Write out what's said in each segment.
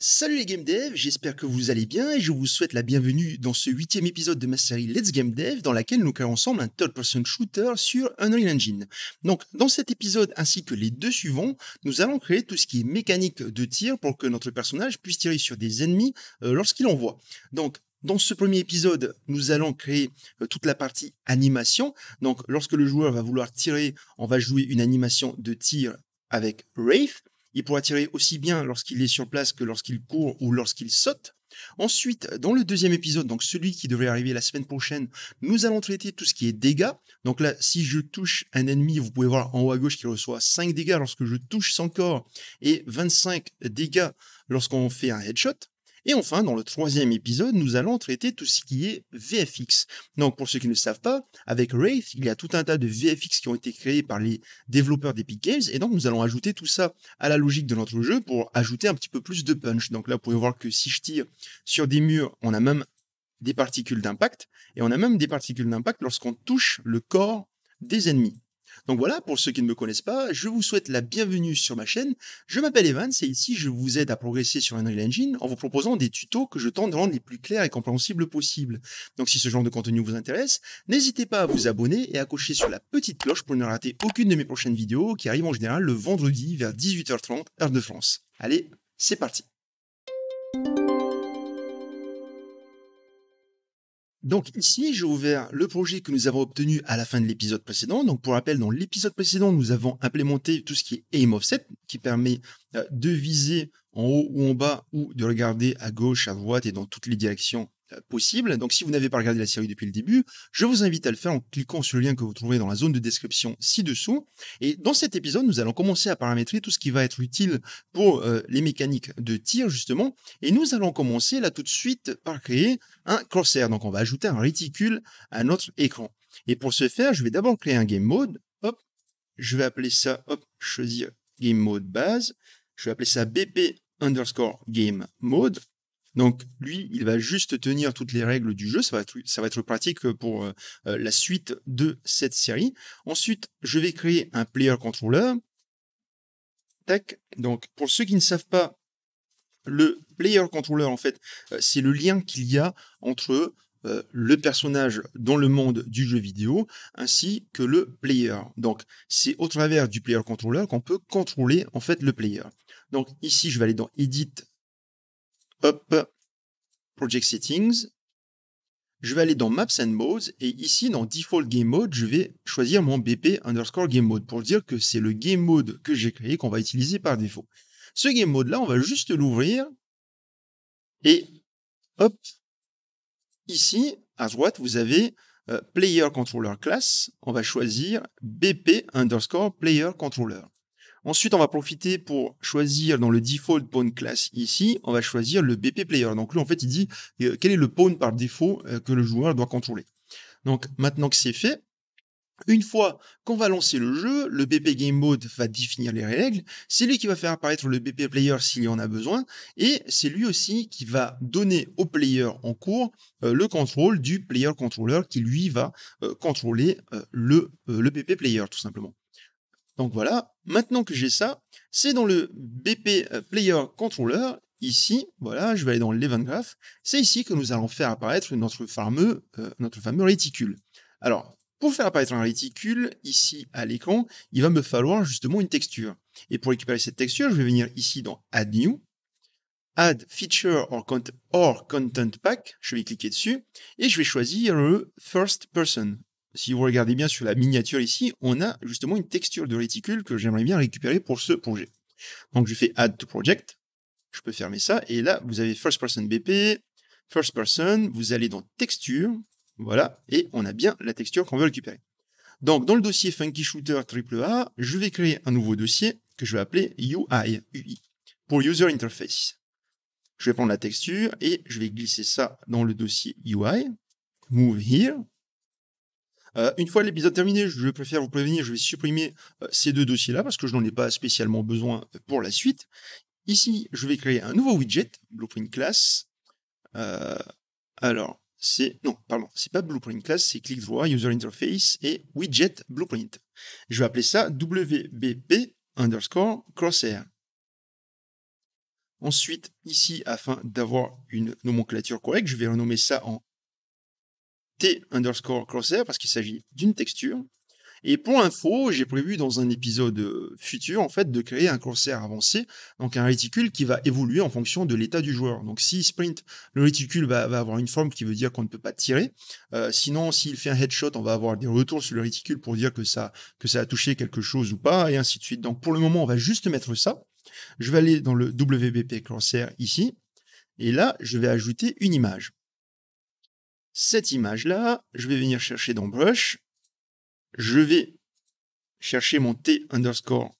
Salut les game devs, j'espère que vous allez bien et je vous souhaite la bienvenue dans ce huitième épisode de ma série Let's Game Dev dans laquelle nous créons ensemble un third-person shooter sur Unreal Engine. Donc dans cet épisode ainsi que les deux suivants, nous allons créer tout ce qui est mécanique de tir pour que notre personnage puisse tirer sur des ennemis euh, lorsqu'il en voit. Donc dans ce premier épisode, nous allons créer euh, toute la partie animation. Donc lorsque le joueur va vouloir tirer, on va jouer une animation de tir avec Wraith. Il pourra tirer aussi bien lorsqu'il est sur place que lorsqu'il court ou lorsqu'il saute. Ensuite, dans le deuxième épisode, donc celui qui devrait arriver la semaine prochaine, nous allons traiter tout ce qui est dégâts. Donc là, si je touche un ennemi, vous pouvez voir en haut à gauche qu'il reçoit 5 dégâts lorsque je touche son corps et 25 dégâts lorsqu'on fait un headshot. Et enfin, dans le troisième épisode, nous allons traiter tout ce qui est VFX. Donc, pour ceux qui ne savent pas, avec Wraith, il y a tout un tas de VFX qui ont été créés par les développeurs d'Epic Games, et donc nous allons ajouter tout ça à la logique de notre jeu pour ajouter un petit peu plus de punch. Donc là, vous pouvez voir que si je tire sur des murs, on a même des particules d'impact, et on a même des particules d'impact lorsqu'on touche le corps des ennemis. Donc voilà, pour ceux qui ne me connaissent pas, je vous souhaite la bienvenue sur ma chaîne. Je m'appelle Evan, et ici je vous aide à progresser sur Unreal Engine en vous proposant des tutos que je tente de rendre les plus clairs et compréhensibles possibles. Donc si ce genre de contenu vous intéresse, n'hésitez pas à vous abonner et à cocher sur la petite cloche pour ne rater aucune de mes prochaines vidéos qui arrivent en général le vendredi vers 18h30 heure de France. Allez, c'est parti Donc ici, j'ai ouvert le projet que nous avons obtenu à la fin de l'épisode précédent. Donc pour rappel, dans l'épisode précédent, nous avons implémenté tout ce qui est aim offset, qui permet euh, de viser en haut ou en bas ou de regarder à gauche, à droite et dans toutes les directions euh, possible. Donc si vous n'avez pas regardé la série depuis le début, je vous invite à le faire en cliquant sur le lien que vous trouvez dans la zone de description ci-dessous. Et dans cet épisode, nous allons commencer à paramétrer tout ce qui va être utile pour euh, les mécaniques de tir justement. Et nous allons commencer là tout de suite par créer un crosshair. Donc on va ajouter un réticule à notre écran. Et pour ce faire, je vais d'abord créer un game mode. Hop, je vais appeler ça, hop, choisir game mode base. Je vais appeler ça BP underscore game mode. Donc lui, il va juste tenir toutes les règles du jeu, ça va être, pratique pour euh, euh, la suite de cette série. Ensuite, je vais créer un player controller. Tac. Donc pour ceux qui ne savent pas, le player controller en fait, euh, c'est le lien qu'il y a entre le personnage dans le monde du jeu vidéo ainsi que le player. Donc c'est au travers du player controller qu'on peut contrôler en fait le player. Donc ici je vais aller dans edit Hop, Project Settings. Je vais aller dans Maps and Modes et ici dans Default Game Mode, je vais choisir mon BP underscore Game Mode pour dire que c'est le Game Mode que j'ai créé qu'on va utiliser par défaut. Ce Game Mode là, on va juste l'ouvrir et hop, ici à droite, vous avez euh, Player Controller Class. On va choisir BP underscore Player Controller. Ensuite, on va profiter pour choisir dans le default pawn class ici, on va choisir le BP player. Donc lui, en fait, il dit euh, quel est le pawn par défaut euh, que le joueur doit contrôler. Donc maintenant que c'est fait, une fois qu'on va lancer le jeu, le BP Game Mode va définir les règles, c'est lui qui va faire apparaître le BP Player s'il y en a besoin, et c'est lui aussi qui va donner au player en cours euh, le contrôle du player controller qui lui va contrôler le, le BP Player tout simplement. Donc voilà, maintenant que j'ai ça, c'est dans le BP euh, Player Controller, ici, voilà, je vais aller dans l'event graph, c'est ici que nous allons faire apparaître notre fameux, euh, notre fameux réticule. Alors, pour faire apparaître un réticule, ici à l'écran, il va me falloir justement une texture. Et pour récupérer cette texture, je vais venir ici dans Add New, Add Feature or, Content, or Content Pack, je vais cliquer dessus, et je vais choisir le First Person si vous regardez bien sur la miniature ici, on a justement une texture de réticule que j'aimerais bien récupérer pour ce projet. Donc je fais Add to Project, je peux fermer ça, et là vous avez First Person BP, First Person, vous allez dans Texture, voilà, et on a bien la texture qu'on veut récupérer. Donc dans le dossier Funky Shooter AAA, je vais créer un nouveau dossier que je vais appeler UI, UI pour User Interface. Je vais prendre la texture et je vais glisser ça dans le dossier UI, Move Here, euh, une fois l'épisode terminé, je préfère vous prévenir, je vais supprimer euh, ces deux dossiers-là parce que je n'en ai pas spécialement besoin pour la suite. Ici, je vais créer un nouveau widget, Blueprint Class. Euh, alors, c'est... Non, pardon, c'est pas Blueprint Class, c'est clic droit, User Interface et Widget Blueprint. Je vais appeler ça WBP underscore Crosshair. Ensuite, ici, afin d'avoir une nomenclature correcte, je vais renommer ça en T underscore Crosshair parce qu'il s'agit d'une texture. Et pour info, j'ai prévu dans un épisode euh, futur, en fait, de créer un Corsair avancé, donc un réticule qui va évoluer en fonction de l'état du joueur. Donc si sprint, le réticule va, avoir une forme qui veut dire qu'on ne peut pas tirer. Euh, sinon, s'il fait un headshot, on va avoir des retours sur le réticule pour dire que ça, que ça a touché quelque chose ou pas, et ainsi de suite. Donc pour le moment, on va juste mettre ça. Je vais aller dans le WBP Corsair ici, et là, je vais ajouter une image cette image-là, je vais venir chercher dans Brush, je vais chercher mon T underscore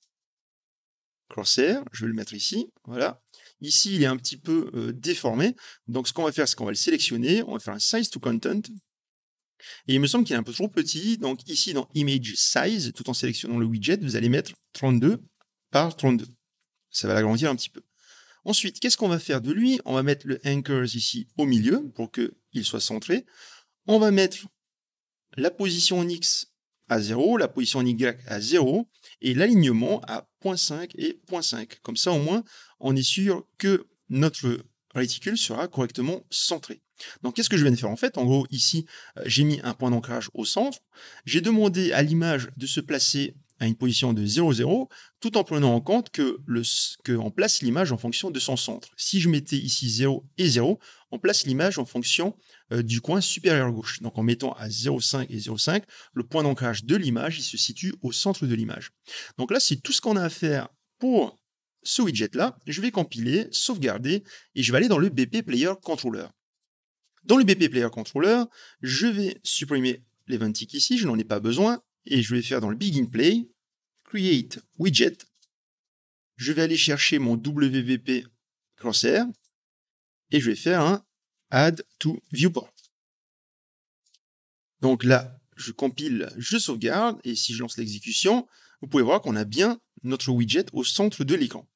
Corsair, je vais le mettre ici, voilà. Ici, il est un petit peu euh, déformé, donc ce qu'on va faire, c'est qu'on va le sélectionner, on va faire un Size to Content, et il me semble qu'il est un peu trop petit, donc ici dans Image Size, tout en sélectionnant le widget, vous allez mettre 32 par 32. Ça va l'agrandir un petit peu. Ensuite, qu'est-ce qu'on va faire de lui On va mettre le anchors ici au milieu pour qu'il soit centré. On va mettre la position en X à 0, la position en Y à 0 et l'alignement à 0.5 et 0.5. Comme ça, au moins, on est sûr que notre réticule sera correctement centré. Donc qu'est-ce que je viens de faire en fait En gros, ici, euh, j'ai mis un point d'ancrage au centre. J'ai demandé à l'image de se placer à une position de 0,0, tout en prenant en compte que, le, que on place l'image en fonction de son centre. Si je mettais ici 0 et 0, on place l'image en fonction euh, du coin supérieur gauche. Donc en mettant à 0,5 et 0,5, le point d'ancrage de l'image, il se situe au centre de l'image. Donc là, c'est tout ce qu'on a à faire pour ce widget-là. Je vais compiler, sauvegarder, et je vais aller dans le BP Player Controller. Dans le BP Player Controller, je vais supprimer l'event tick ici, je n'en ai pas besoin et je vais faire dans le Begin Play, Create Widget. Je vais aller chercher mon WVP Crosshair et je vais faire un Add to Viewport. Donc là, je compile, je sauvegarde et si je lance l'exécution, vous pouvez voir qu'on a bien notre widget au centre de l'écran.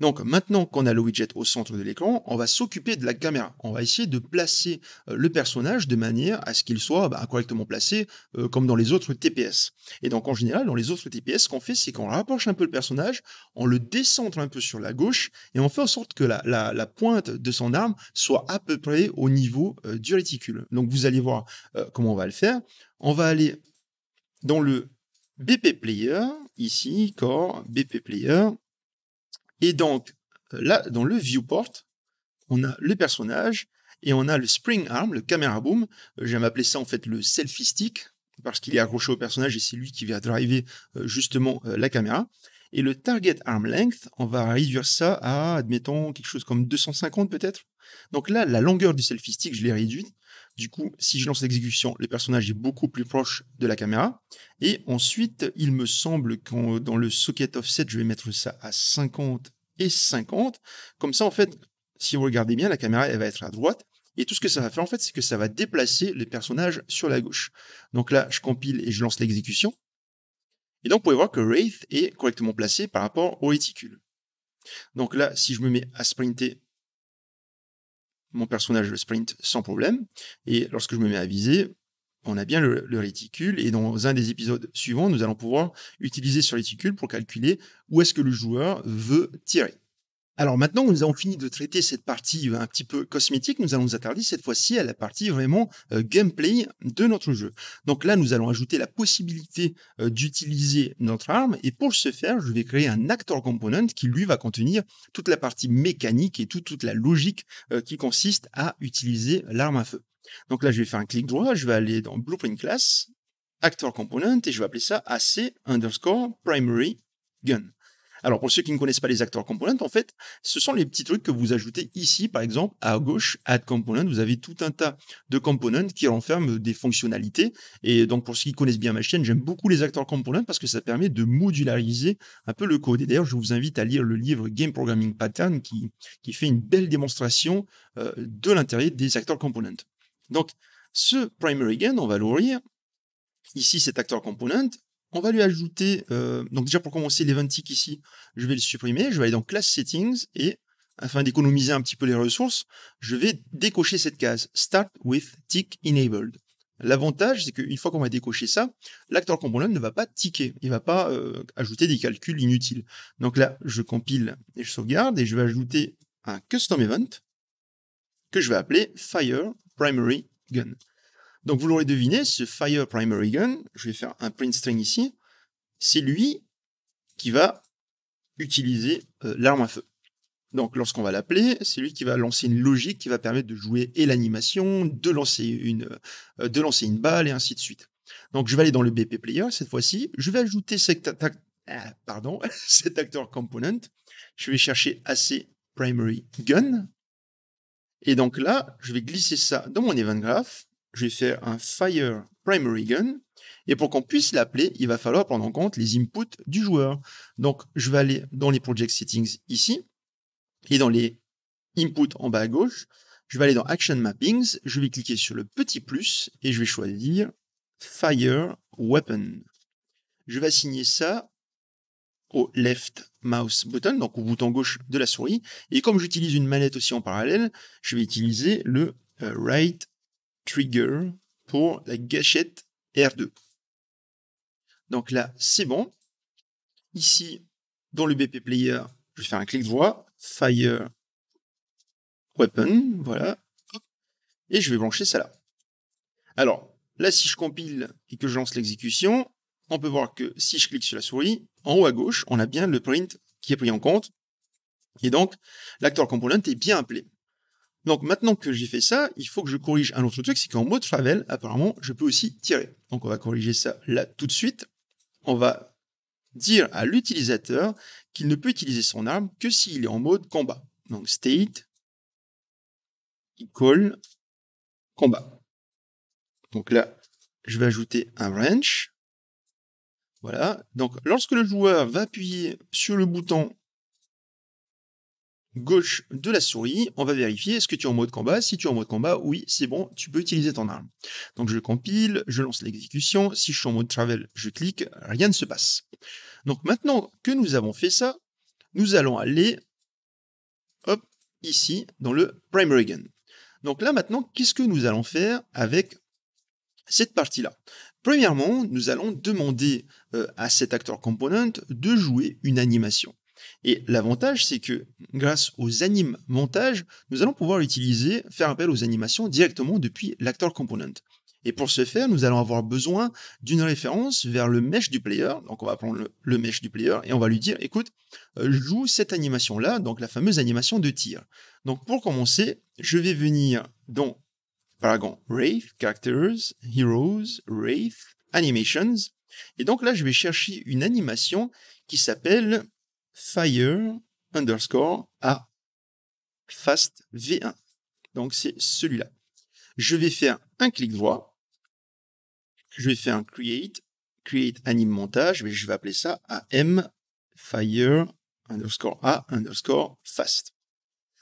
Donc maintenant qu'on a le widget au centre de l'écran, on va s'occuper de la caméra. On va essayer de placer euh, le personnage de manière à ce qu'il soit bah, correctement placé euh, comme dans les autres TPS. Et donc en général, dans les autres TPS, ce qu'on fait, c'est qu'on rapproche un peu le personnage, on le décentre un peu sur la gauche et on fait en sorte que la, pointe de son arme soit à peu près au niveau euh, du réticule. Donc vous allez voir comment on va le faire. On va aller dans le BP Player, ici, Core BP Player, et donc, là, dans le viewport, on a le personnage et on a le spring arm, le camera boom. Euh, j'aime appeler ça en fait le selfie stick parce qu'il est accroché au personnage et c'est lui qui va driver euh, justement euh, la caméra. Et le target arm length, on va réduire ça à, admettons, quelque chose comme 250 peut-être. Donc là, la longueur du selfie stick, je l'ai réduite. Du coup, si je lance l'exécution, le personnage est beaucoup plus proche de la caméra. Et ensuite, il me semble que dans le socket offset, je vais mettre ça à 50 et 50. Comme ça, en fait, si vous regardez bien, la caméra, elle va être à droite. Et tout ce que ça va faire, en fait, c'est que ça va déplacer les personnages sur la gauche. Donc là, je compile et je lance l'exécution. Et donc, vous pouvez voir que Wraith est correctement placé par rapport au réticule. Donc là, si je me mets à sprinter, mon personnage le sprint sans problème. Et lorsque je me mets à viser, on a bien le, réticule. Et dans un des épisodes suivants, nous allons pouvoir utiliser ce réticule pour calculer où est-ce que le joueur veut tirer. Alors maintenant nous avons fini de traiter cette partie euh, un petit peu cosmétique, nous allons nous attarder cette fois-ci à la partie vraiment euh, gameplay de notre jeu. Donc là, nous allons ajouter la possibilité euh, d'utiliser notre arme et pour ce faire, je vais créer un actor component qui lui va contenir toute la partie mécanique et toute la logique qui consiste à utiliser l'arme à feu. Donc là, je vais faire un clic droit, je vais aller dans Blueprint Class, Actor Component et je vais appeler ça AC underscore Primary Gun. Alors pour ceux qui ne connaissent pas les acteurs components, en fait, ce sont les petits trucs que vous ajoutez ici, par exemple, à gauche, add component, vous avez tout un tas de components qui renferment des fonctionnalités. Et donc pour ceux qui connaissent bien ma chaîne, j'aime beaucoup les acteurs components parce que ça permet de modulariser un peu le code. Et d'ailleurs, je vous invite à lire le livre Game Programming Pattern qui, qui fait une belle démonstration euh, de l'intérêt des acteurs components. Donc ce primary gain, on va l'ouvrir. Ici, cet acteur component, on va lui ajouter, euh, donc déjà pour commencer Tick ici, je vais le supprimer, je vais aller dans Class Settings et afin d'économiser un petit peu les ressources, je vais décocher cette case Start with Tick Enabled. L'avantage, c'est qu'une fois qu'on va décocher ça, l'acteur component ne va pas ticker, il ne va pas euh, ajouter des calculs inutiles. Donc là, je compile et je sauvegarde et je vais ajouter un custom event que je vais appeler Fire Primary Gun. Donc, vous l'aurez deviné, ce Fire Primary Gun, je vais faire un print string ici, c'est lui qui va utiliser euh, l'arme à feu. Donc, lorsqu'on va l'appeler, c'est lui qui va lancer une logique qui va permettre de jouer et l'animation, de lancer une, euh, de lancer une balle et ainsi de suite. Donc, je vais aller dans le BP Player cette fois-ci. Je vais ajouter cet, attaque. Ah, pardon, component. Je vais chercher AC primary gun. Et donc là, je vais glisser ça dans mon event graph je vais faire un fire primary gun. Et pour qu'on puisse l'appeler, il va falloir prendre en compte les inputs du joueur. Donc, je vais aller dans les project settings ici. Et dans les inputs en bas à gauche, je vais aller dans action mappings. Je vais cliquer sur le petit plus et je vais choisir fire weapon. Je vais assigner ça au left mouse button, donc au bouton gauche de la souris. Et comme j'utilise une manette aussi en parallèle, je vais utiliser le euh, right trigger pour la gâchette R2. Donc là, c'est bon. Ici, dans le BP Player, je vais faire un clic droit, Fire Weapon, voilà. Et je vais brancher ça là. Alors, là, si je compile et que je lance l'exécution, on peut voir que si je clique sur la souris, en haut à gauche, on a bien le print qui est pris en compte. Et donc, l'Actor component est bien appelé. Donc maintenant que j'ai fait ça, il faut que je corrige un autre truc, c'est qu'en mode travel, apparemment, je peux aussi tirer. Donc on va corriger ça là tout de suite. On va dire à l'utilisateur qu'il ne peut utiliser son arme que s'il est en mode combat. Donc state equal combat. Donc là, je vais ajouter un wrench. Voilà. Donc lorsque le joueur va appuyer sur le bouton gauche de la souris, on va vérifier est-ce que tu es en mode combat. Si tu es en mode combat, oui, c'est bon, tu peux utiliser ton arme. Donc je compile, je lance l'exécution. Si je suis en mode travel, je clique, rien ne se passe. Donc maintenant que nous avons fait ça, nous allons aller hop, ici dans le primary gun. Donc là maintenant, qu'est-ce que nous allons faire avec cette partie-là Premièrement, nous allons demander euh, à cet acteur component de jouer une animation. Et l'avantage, c'est que grâce aux animes Montage, nous allons pouvoir utiliser, faire appel aux animations directement depuis l'actor component. Et pour ce faire, nous allons avoir besoin d'une référence vers le mesh du player. Donc on va prendre le, mesh du player et on va lui dire, écoute, euh, joue cette animation-là, donc la fameuse animation de tir. Donc pour commencer, je vais venir dans Paragon Wraith, Characters, Heroes, Wraith, Animations. Et donc là, je vais chercher une animation qui s'appelle fire underscore A fast v1. Donc c'est celui-là. Je vais faire un clic droit. Je vais faire un create, create anime montage, mais je vais appeler ça am fire underscore a underscore fast.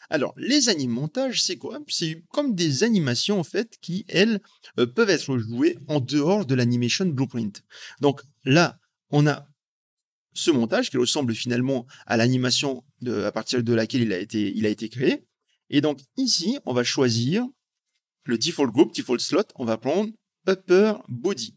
Alors, les animes montage c'est quoi C'est comme des animations, en fait, qui, elles, euh, peuvent être jouées en dehors de l'animation blueprint. Donc là, on a ce montage qui ressemble finalement à l'animation à partir de laquelle il a été, créé. Et donc ici, on va choisir le default group, default slot, on va prendre upper body.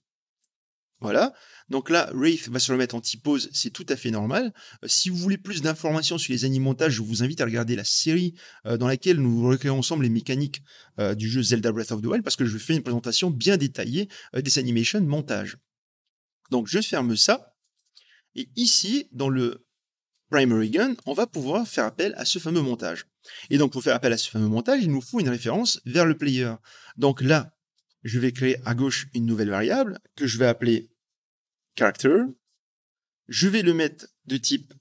Voilà. Donc là, Wraith va se remettre en T-Pose, c'est tout à fait normal. Euh, si vous voulez plus d'informations sur les Montages je vous invite à regarder la série euh, dans laquelle nous recréons ensemble les mécaniques euh, du jeu Zelda Breath of the Wild, parce que je fais une présentation bien détaillée des animations montage. Donc je ferme ça, et ici, dans le primary gun, on va pouvoir faire appel à ce fameux montage. Et donc, pour faire appel à ce fameux montage, il nous faut une référence vers le player. Donc là, je vais créer à gauche une nouvelle variable que je vais appeler character. Je vais le mettre de type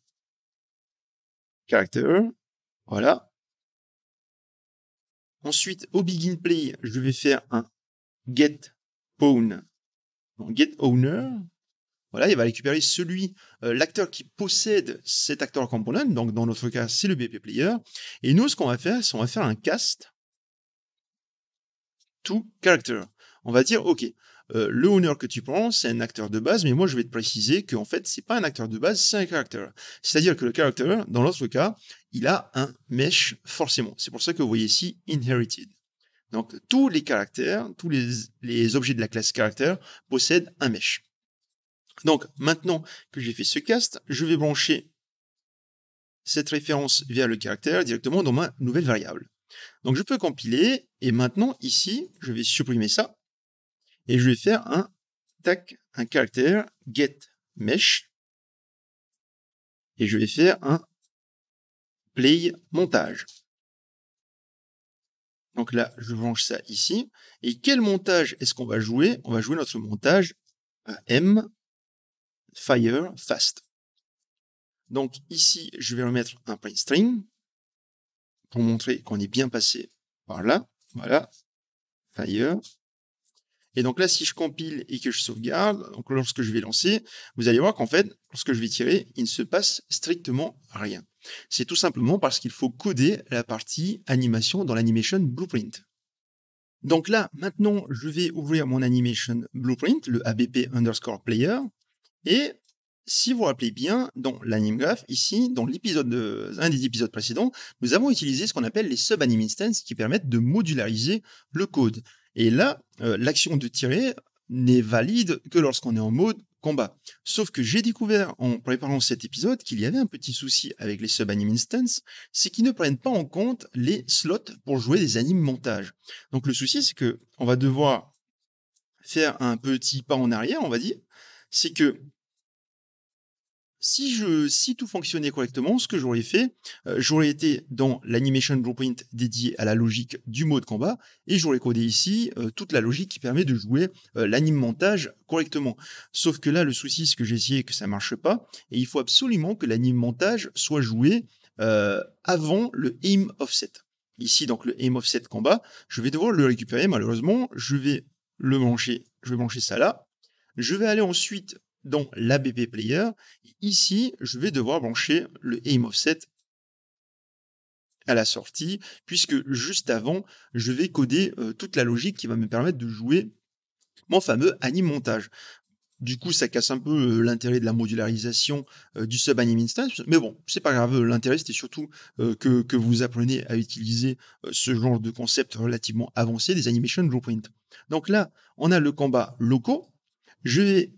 character. Voilà. Ensuite, au begin play, je vais faire un get pawn, get owner. Voilà, il va récupérer celui, euh, l'acteur qui possède cet acteur component, donc dans notre cas, c'est le BP Player. Et nous, ce qu'on va faire, c'est qu'on va faire un cast to character. On va dire, OK, euh, le owner que tu prends, c'est un acteur de base, mais moi, je vais te préciser qu'en fait, c'est pas un acteur de base, c'est un character. C'est-à-dire que le character, dans l'autre cas, il a un mesh forcément. C'est pour ça que vous voyez ici inherited. Donc, tous les caractères, tous les, objets de la classe Character possèdent un mesh. Donc maintenant que j'ai fait ce cast, je vais brancher cette référence via le caractère directement dans ma nouvelle variable. Donc je peux compiler, et maintenant ici, je vais supprimer ça, et je vais faire un tac, un caractère get mesh, et je vais faire un play montage. Donc là, je branche ça ici. Et quel montage est-ce qu'on va jouer On va jouer notre montage à M fire fast. Donc ici, je vais remettre un print string pour montrer qu'on est bien passé par là. Voilà, fire. Et donc là, si je compile et que je sauvegarde, donc lorsque je vais lancer, vous allez voir qu'en fait, lorsque je vais tirer, il ne se passe strictement rien. C'est tout simplement parce qu'il faut coder la partie animation dans l'animation blueprint. Donc là, maintenant, je vais ouvrir mon animation blueprint, le ABP underscore player. Et si vous vous rappelez bien, dans l'anime graph, ici, dans l'épisode de, un des épisodes précédents, nous avons utilisé ce qu'on appelle les sub-anime instances qui permettent de modulariser le code. Et là, euh, l'action de tirer n'est valide que lorsqu'on est en mode combat. Sauf que j'ai découvert en préparant cet épisode qu'il y avait un petit souci avec les sub-anime instances, c'est qu'ils ne prennent pas en compte les slots pour jouer des animes montage. Donc le souci, c'est que on va devoir faire un petit pas en arrière, on va dire, c'est que si tout fonctionnait correctement, ce que j'aurais fait, euh, j'aurais été dans l'animation blueprint dédié à la logique du mode combat et j'aurais codé ici euh, toute la logique qui permet de jouer euh, l'anime montage correctement. Sauf que là, le souci, c'est que j'ai essayé que ça marche pas et il faut absolument que l'anime montage soit joué avant le aim offset. Ici, donc le aim offset combat, je vais devoir le récupérer malheureusement. Je vais le brancher, je vais brancher ça là je vais aller ensuite dans l'ABP Player. Ici, je vais devoir brancher le aim offset à la sortie, puisque juste avant, je vais coder euh, toute la logique qui va me permettre de jouer mon fameux anime montage. Du coup, ça casse un peu euh, l'intérêt de la modularisation euh, du sub anime instance, mais bon, c'est pas grave. L'intérêt, c'était surtout que, vous apprenez à utiliser ce genre de concept relativement avancé des animation blueprint. Donc là, on a le combat locaux je vais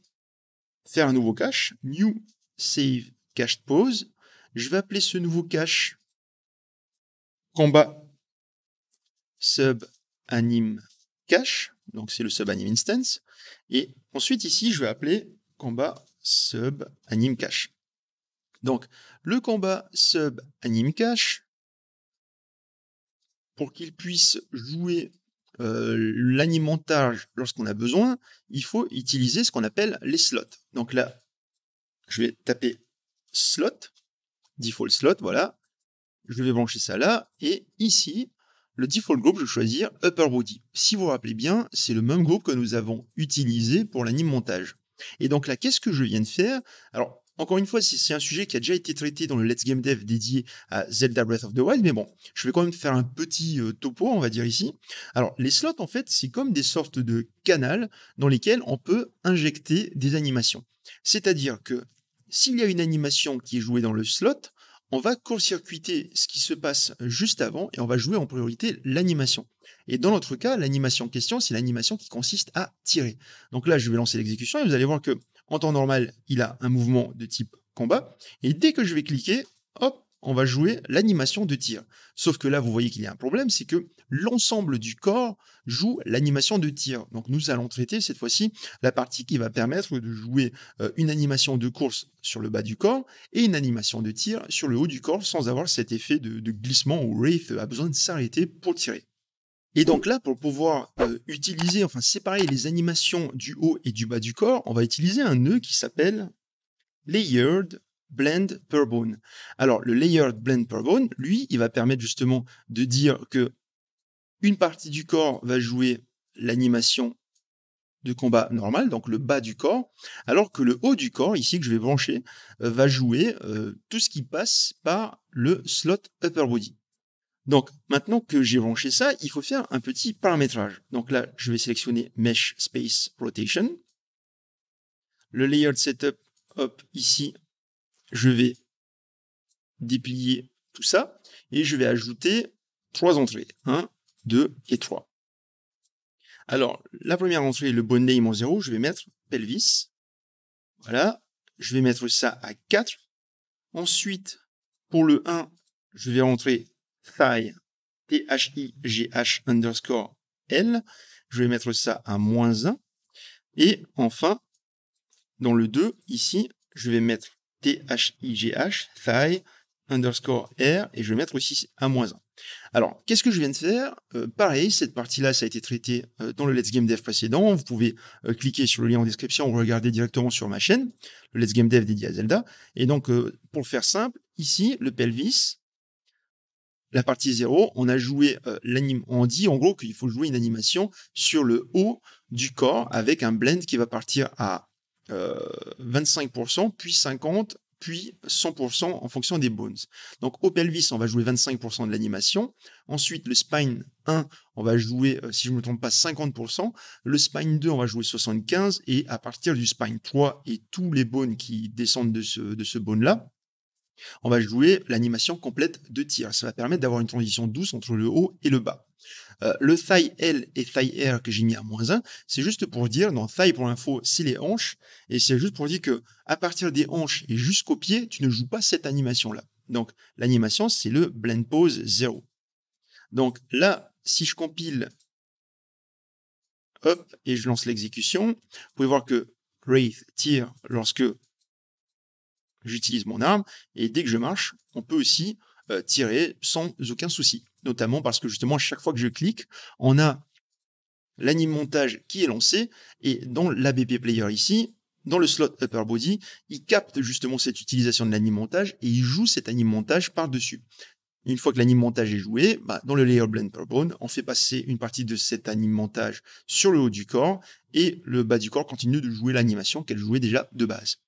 faire un nouveau cache, new save cache pause. Je vais appeler ce nouveau cache combat sub anime cache, donc c'est le sub anime instance. Et ensuite ici, je vais appeler combat sub anime cache. Donc le combat sub anime cache, pour qu'il puisse jouer euh, l'animentage lorsqu'on a besoin, il faut utiliser ce qu'on appelle les slots. Donc là, je vais taper slot, default slot, voilà. Je vais brancher ça là. Et ici, le default group, je vais choisir upper body. Si vous vous rappelez bien, c'est le même groupe que nous avons utilisé pour l'anime Et donc là, qu'est-ce que je viens de faire Alors, encore une fois, c'est un sujet qui a déjà été traité dans le Let's Game Dev dédié à Zelda Breath of the Wild, mais bon, je vais quand même faire un petit euh, topo, on va dire ici. Alors, les slots, en fait, c'est comme des sortes de canals dans lesquels on peut injecter des animations. C'est-à-dire que s'il y a une animation qui est jouée dans le slot, on va court-circuiter ce qui se passe juste avant et on va jouer en priorité l'animation. Et dans notre cas, l'animation en question, c'est l'animation qui consiste à tirer. Donc là, je vais lancer l'exécution et vous allez voir que en temps normal, il a un mouvement de type combat. Et dès que je vais cliquer, hop, on va jouer l'animation de tir. Sauf que là, vous voyez qu'il y a un problème, c'est que l'ensemble du corps joue l'animation de tir. Donc nous allons traiter cette fois-ci la partie qui va permettre de jouer euh, une animation de course sur le bas du corps et une animation de tir sur le haut du corps sans avoir cet effet de, glissement où Wraith euh, a besoin de s'arrêter pour tirer. Et donc là, pour pouvoir euh, utiliser, enfin séparer les animations du haut et du bas du corps, on va utiliser un nœud qui s'appelle Layered Blend Per Bone. Alors le Layered Blend Per Bone, lui, il va permettre justement de dire que une partie du corps va jouer l'animation de combat normal, donc le bas du corps, alors que le haut du corps, ici que je vais brancher, euh, va jouer euh, tout ce qui passe par le slot upper body. Donc, maintenant que j'ai branché ça, il faut faire un petit paramétrage. Donc là, je vais sélectionner Mesh Space Rotation. Le Layer Setup, hop, ici, je vais déplier tout ça et je vais ajouter trois entrées. 1, 2 et 3. Alors, la première entrée, le bon name en 0, je vais mettre pelvis. Voilà, je vais mettre ça à 4. Ensuite, pour le 1, je vais rentrer Thigh, h i g h underscore L. Je vais mettre ça à moins 1. Et enfin, dans le 2, ici, je vais mettre T-H-I-G-H, underscore R, et je vais mettre aussi à moins 1. Alors, qu'est-ce que je viens de faire euh, Pareil, cette partie-là, ça a été traité euh, dans le Let's Game Dev précédent. Vous pouvez euh, cliquer sur le lien en description ou regarder directement sur ma chaîne, le Let's Game Dev dédié à Zelda. Et donc, pour le faire simple, ici, le pelvis, la partie 0, on a joué euh, l'anime. On dit en gros qu'il faut jouer une animation sur le haut du corps avec un blend qui va partir à 25%, euh, puis 50%, puis 100% en fonction des bones. Donc au pelvis, on va jouer 25% de l'animation. Ensuite, le spine 1, on va jouer, euh, si je ne me trompe pas, 50%. Le spine 2, on va jouer 75%. Et à partir du spine 3 et tous les bones qui descendent de ce, de ce bone-là, on va jouer l'animation complète de tir. Ça va permettre d'avoir une transition douce entre le haut et le bas. Euh, le thigh L et thigh R que j'ai mis à moins 1, c'est juste pour dire, dans thigh pour l'info, c'est les hanches, et c'est juste pour dire que à partir des hanches et jusqu'au pied, tu ne joues pas cette animation-là. Donc l'animation, c'est le blend pose 0. Donc là, si je compile, hop, et je lance l'exécution, vous pouvez voir que Wraith tire lorsque j'utilise mon arme, et dès que je marche, on peut aussi euh, tirer sans aucun souci. Notamment parce que justement, à chaque fois que je clique, on a l'anime montage qui est lancé, et dans l'ABP Player ici, dans le slot upper body, il capte justement cette utilisation de l'anime montage et il joue cet anime montage par-dessus. Une fois que l'anime montage est joué, bah, dans le layer Blender bone, on fait passer une partie de cet anime montage sur le haut du corps et le bas du corps continue de jouer l'animation qu'elle jouait déjà de base.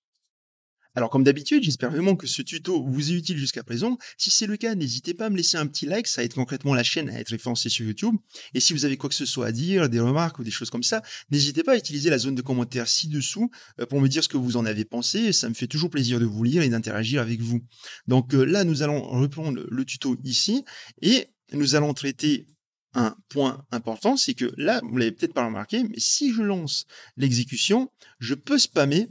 Alors comme d'habitude, j'espère vraiment que ce tuto vous est utile jusqu'à présent. Si c'est le cas, n'hésitez pas à me laisser un petit like, ça aide concrètement la chaîne à être référencée sur YouTube. Et si vous avez quoi que ce soit à dire, des remarques ou des choses comme ça, n'hésitez pas à utiliser la zone de commentaires ci-dessous euh, pour me dire ce que vous en avez pensé. Ça me fait toujours plaisir de vous lire et d'interagir avec vous. Donc euh, là, nous allons reprendre le tuto ici et nous allons traiter un point important, c'est que là, vous l'avez peut-être pas remarqué, mais si je lance l'exécution, je peux spammer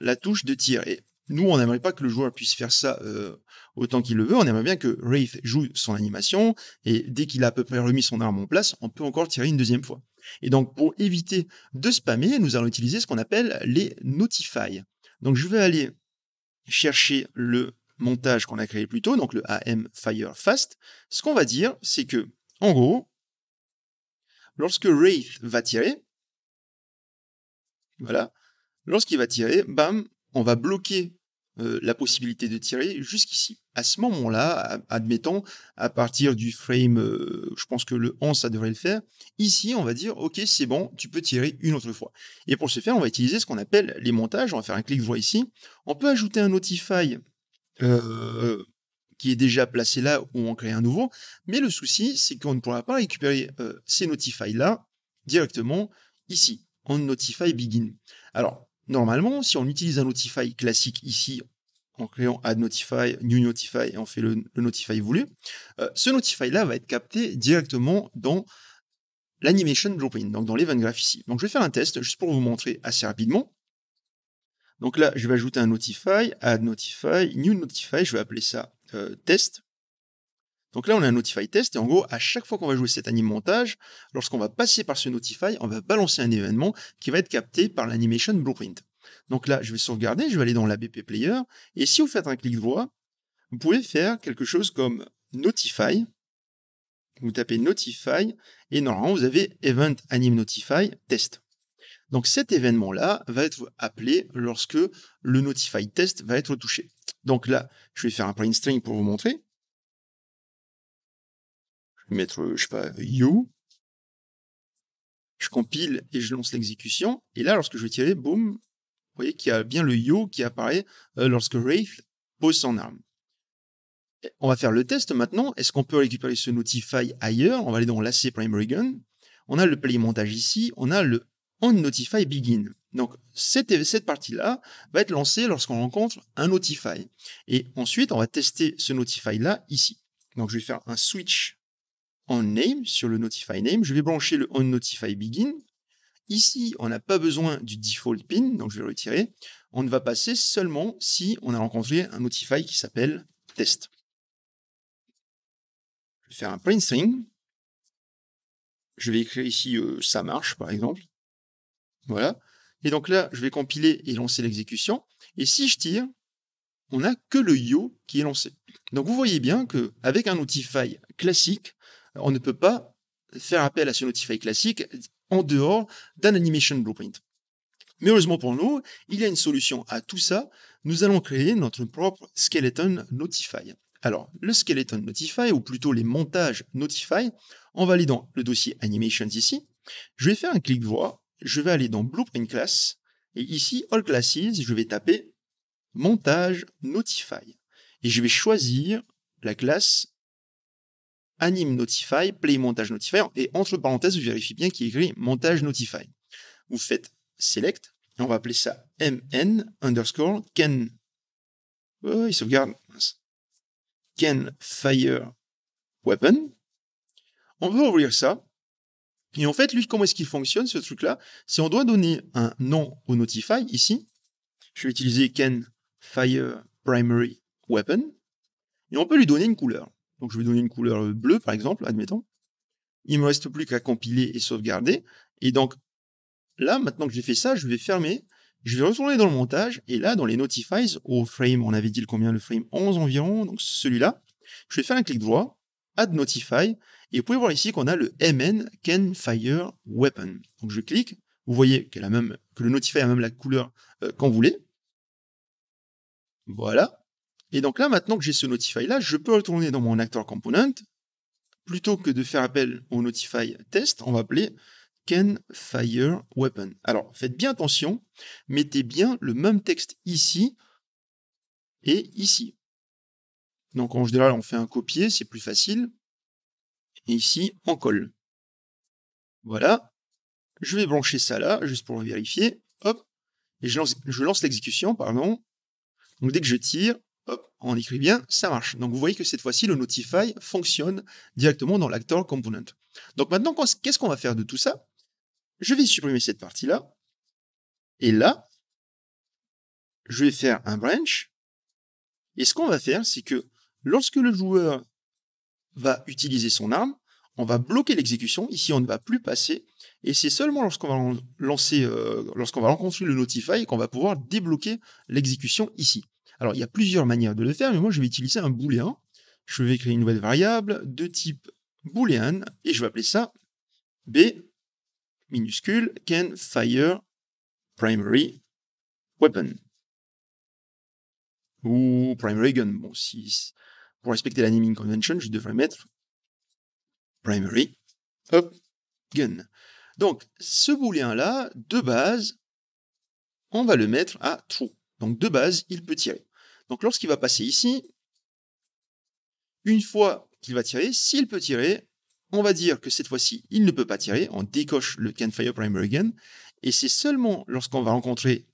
la touche de tir. Et nous, on n'aimerait pas que le joueur puisse faire ça euh, autant qu'il le veut. On aimerait bien que Wraith joue son animation et dès qu'il a à peu près remis son arme en place, on peut encore tirer une deuxième fois. Et donc, pour éviter de spammer, nous allons utiliser ce qu'on appelle les notify. Donc, je vais aller chercher le montage qu'on a créé plus tôt, donc le AM Fire Fast. Ce qu'on va dire, c'est que, en gros, lorsque Wraith va tirer, voilà, Lorsqu'il va tirer, bam, on va bloquer euh, la possibilité de tirer jusqu'ici. À ce moment-là, admettons, à partir du frame, euh, je pense que le 11, ça devrait le faire, ici, on va dire, OK, c'est bon, tu peux tirer une autre fois. Et pour ce faire, on va utiliser ce qu'on appelle les montages. On va faire un clic droit ici. On peut ajouter un notify euh, qui est déjà placé là ou on crée un nouveau. Mais le souci, c'est qu'on ne pourra pas récupérer ces notify-là directement ici, en notify begin. Alors, Normalement, si on utilise un Notify classique ici, en créant Add Notify, New Notify, et on fait le, Notify voulu, euh, ce Notify-là va être capté directement dans l'animation drop-in, donc dans l'event graph ici. Donc je vais faire un test juste pour vous montrer assez rapidement. Donc là, je vais ajouter un Notify, Add Notify, New Notify, je vais appeler ça euh, test. Donc là, on a un notify test et en gros, à chaque fois qu'on va jouer cet anime montage, lorsqu'on va passer par ce notify, on va balancer un événement qui va être capté par l'animation blueprint. Donc là, je vais sauvegarder, je vais aller dans l'ABP Player et si vous faites un clic droit, vous pouvez faire quelque chose comme notify. Vous tapez notify et normalement, vous avez event anime notify test. Donc cet événement-là va être appelé lorsque le notify test va être touché. Donc là, je vais faire un print string pour vous montrer mettre, euh, je sais pas, you. Je compile et je lance l'exécution. Et là, lorsque je vais tirer, boum, vous voyez qu'il y a bien le you qui apparaît euh, lorsque Wraith pose son arme. On va faire le test maintenant. Est-ce qu'on peut récupérer ce notify ailleurs On va aller dans l'AC Primary Gun. On a le montage ici. On a le on notify begin. Donc cette, cette partie-là va être lancée lorsqu'on rencontre un notify. Et ensuite, on va tester ce notify-là ici. Donc je vais faire un switch Name, sur le notify name. Je vais brancher le On Notify begin. Ici, on n'a pas besoin du default pin, donc je vais le retirer. On ne va passer seulement si on a rencontré un notify qui s'appelle test. Je vais faire un Print string. Je vais écrire ici euh, ça marche, par exemple. Voilà. Et donc là, je vais compiler et lancer l'exécution. Et si je tire, on n'a que le yo qui est lancé. Donc vous voyez bien qu'avec un notify classique, on ne peut pas faire appel à ce Notify classique en dehors d'un Animation Blueprint. Mais heureusement pour nous, il y a une solution à tout ça. Nous allons créer notre propre Skeleton Notify. Alors, le Skeleton Notify, ou plutôt les montages Notify, en validant le dossier Animations ici, je vais faire un clic droit, je vais aller dans Blueprint Class, et ici, All Classes, je vais taper Montage Notify. Et je vais choisir la classe anime notify, play montage notify, et entre parenthèses, vous vérifiez bien qu'il est écrit montage notify. Vous faites select, et on va appeler ça mn underscore can. Euh, il fire weapon. On veut ouvrir ça. Et en fait, lui, comment est-ce qu'il fonctionne, ce truc-là Si on doit donner un nom au notify, ici, je vais utiliser ken fire primary weapon, et on peut lui donner une couleur. Donc je vais donner une couleur bleue, par exemple, admettons. Il me reste plus qu'à compiler et sauvegarder. Et donc là, maintenant que j'ai fait ça, je vais fermer. Je vais retourner dans le montage. Et là, dans les notifies, au frame, on avait dit le combien Le frame 11 environ, donc celui-là. Je vais faire un clic droit, add notify. Et vous pouvez voir ici qu'on a le MN Can Fire Weapon. Donc je clique. Vous voyez qu'elle a même, que le notify a même la couleur euh, qu'on voulait. Voilà. Et donc là, maintenant que j'ai ce notify-là, je peux retourner dans mon actor component. Plutôt que de faire appel au notify test, on va appeler can fire weapon. Alors, faites bien attention, mettez bien le même texte ici et ici. Donc en général, on fait un copier, c'est plus facile. Et ici, on colle. Voilà. Je vais brancher ça là, juste pour vérifier. Hop. Et je lance, je lance l'exécution, pardon. Donc dès que je tire, on écrit bien, ça marche. Donc vous voyez que cette fois-ci, le notify fonctionne directement dans l'actor component. Donc maintenant, qu'est-ce qu'on va faire de tout ça Je vais supprimer cette partie-là. Et là, je vais faire un branch. Et ce qu'on va faire, c'est que lorsque le joueur va utiliser son arme, on va bloquer l'exécution. Ici, on ne va plus passer. Et c'est seulement lorsqu'on va lancer, euh, lorsqu'on va rencontrer le notify qu'on va pouvoir débloquer l'exécution ici. Alors, il y a plusieurs manières de le faire, mais moi, je vais utiliser un booléen. Je vais créer une nouvelle variable de type boolean et je vais appeler ça b minuscule can fire primary weapon ou primary gun. Bon, si pour respecter la naming convention, je devrais mettre primary gun. Donc, ce booléen-là, de base, on va le mettre à true. Donc, de base, il peut tirer. Donc lorsqu'il va passer ici, une fois qu'il va tirer, s'il peut tirer, on va dire que cette fois-ci, il ne peut pas tirer, on décoche le can fire primary again, et c'est seulement lorsqu'on va rencontrer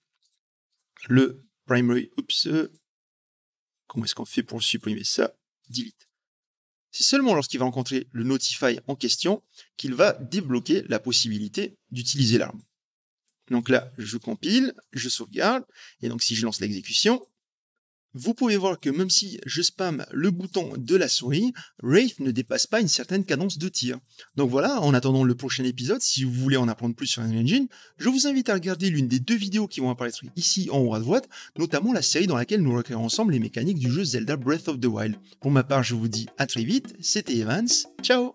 le primary, oups, euh, comment est-ce qu'on fait pour supprimer ça Delete. C'est seulement lorsqu'il va rencontrer le notify en question qu'il va débloquer la possibilité d'utiliser l'arme. Donc là, je compile, je sauvegarde, et donc si je lance l'exécution, vous pouvez voir que même si je spam le bouton de la souris, Wraith ne dépasse pas une certaine cadence de tir. Donc voilà, en attendant le prochain épisode, si vous voulez en apprendre plus sur Unreal Engine, je vous invite à regarder l'une des deux vidéos qui vont apparaître ici en haut à droite, notamment la série dans laquelle nous recréons ensemble les mécaniques du jeu Zelda Breath of the Wild. Pour ma part, je vous dis à très vite, c'était Evans, ciao